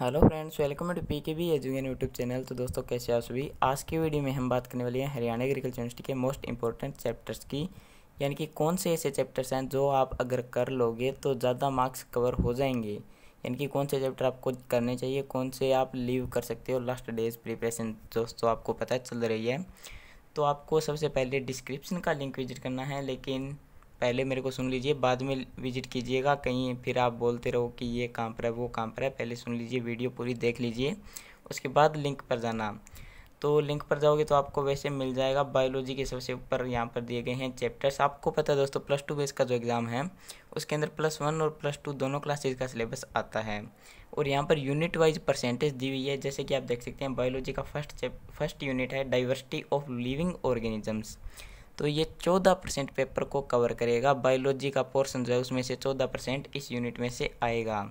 hello friends welcome to P K B education YouTube channel तो दोस्तों कैसे आप सभी आज की वीडियो में हम बात करने वाले हैं हरियाणा एग्रीकल्चर यूनिवर्सिटी के मोस्ट इंपॉर्टेंट चैप्टर्स की यानी कि कौन से ऐसे चैप्टर्स हैं जो आप अगर कर लोगे तो ज़्यादा मार्क्स कवर हो जाएंगे यानी कि कौन से चैप्टर आपको करने चाहिए कौन से आप लीव कर सकते हो लास्ट डेज प्रिपरेशन दोस्तों आपको पता चल रही है तो आपको सबसे पहले डिस्क्रिप्शन का लिंक विजिट करना है लेकिन पहले मेरे को सुन लीजिए बाद में विजिट कीजिएगा कहीं फिर आप बोलते रहो कि ये कहाँ पर है वो कहाँ पर है पहले सुन लीजिए वीडियो पूरी देख लीजिए उसके बाद लिंक पर जाना तो लिंक पर जाओगे तो आपको वैसे मिल जाएगा बायोलॉजी के सबसे ऊपर यहाँ पर दिए गए हैं चैप्टर्स आपको पता है दोस्तों प्लस टू बेस का जो एग्ज़ाम है उसके अंदर प्लस वन और प्लस टू दोनों क्लासेज का सिलेबस आता है और यहाँ पर यूनिट वाइज परसेंटेज दी हुई है जैसे कि आप देख सकते हैं बायोलॉजी का फर्स्ट फर्स्ट यूनिट है डाइवर्सिटी ऑफ लिविंग ऑर्गेनिजम्स तो ये चौदह परसेंट पेपर को कवर करेगा बायोलॉजी का पोर्सन जो है उसमें से चौदह परसेंट इस यूनिट में से आएगा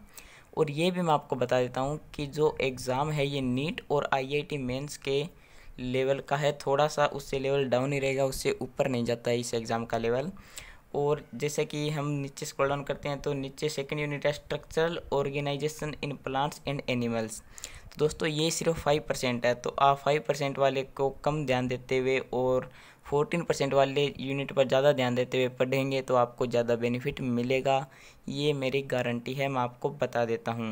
और ये भी मैं आपको बता देता हूँ कि जो एग्ज़ाम है ये नीट और आईआईटी मेंस के लेवल का है थोड़ा सा उससे लेवल डाउन ही रहेगा उससे ऊपर नहीं जाता है इस एग्ज़ाम का लेवल और जैसे कि हम नीचे स्क्रॉल डाउन करते हैं तो नीचे सेकंड यूनिट है structural organisation in plants and animals तो दोस्तों ये सिर्फ फाइव परसेंट है तो आप फाइव परसेंट वाले को कम ध्यान देते हुए और फोर्टीन परसेंट वाले यूनिट पर ज़्यादा ध्यान देते हुए पढ़ेंगे तो आपको ज़्यादा बेनिफिट मिलेगा ये मेरी गारंटी है मैं आपको बता देता हूँ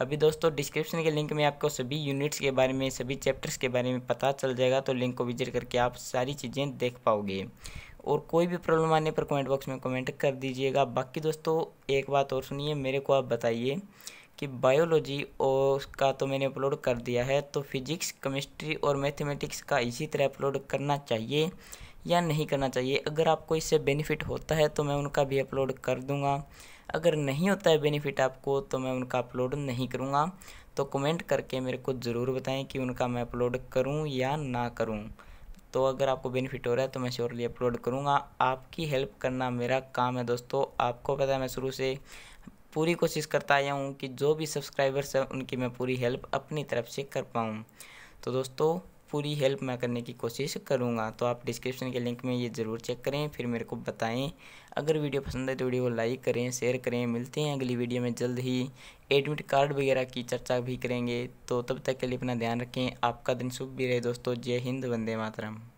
अभी दोस्तों डिस्क्रिप्शन के लिंक में आपको सभी यूनिट्स के बारे में सभी चैप्टर्स के बारे में पता चल जाएगा तो लिंक को विजिट करके आप सारी चीज़ें देख पाओगे और कोई भी प्रॉब्लम आने पर कमेंट बॉक्स में कमेंट कर दीजिएगा बाकी दोस्तों एक बात और सुनिए मेरे को आप बताइए कि बायोलॉजी और का तो मैंने अपलोड कर दिया है तो फिजिक्स केमिस्ट्री और मैथमेटिक्स का इसी तरह अपलोड करना चाहिए या नहीं करना चाहिए अगर आपको इससे बेनिफिट होता है तो मैं उनका भी अपलोड कर दूंगा अगर नहीं होता है बेनिफिट आपको तो मैं उनका अपलोड नहीं करूँगा तो कमेंट करके मेरे को ज़रूर बताएं कि उनका मैं अपलोड करूँ या ना करूँ तो अगर आपको बेनिफिट हो रहा है तो मैं श्योरली अपलोड करूँगा आपकी हेल्प करना मेरा काम है दोस्तों आपको पता है मैं शुरू से पूरी कोशिश करता आया हूँ कि जो भी सब्सक्राइबर्स हैं उनकी मैं पूरी हेल्प अपनी तरफ से कर पाऊँ तो दोस्तों पूरी हेल्प मैं करने की कोशिश करूँगा तो आप डिस्क्रिप्शन के लिंक में ये ज़रूर चेक करें फिर मेरे को बताएं अगर वीडियो पसंद है तो वीडियो को लाइक करें शेयर करें मिलते हैं अगली वीडियो में जल्द ही एडमिट कार्ड वगैरह की चर्चा भी करेंगे तो तब तक के लिए अपना ध्यान रखें आपका दिन शुभ भी रहे दोस्तों जय हिंद वंदे मातरम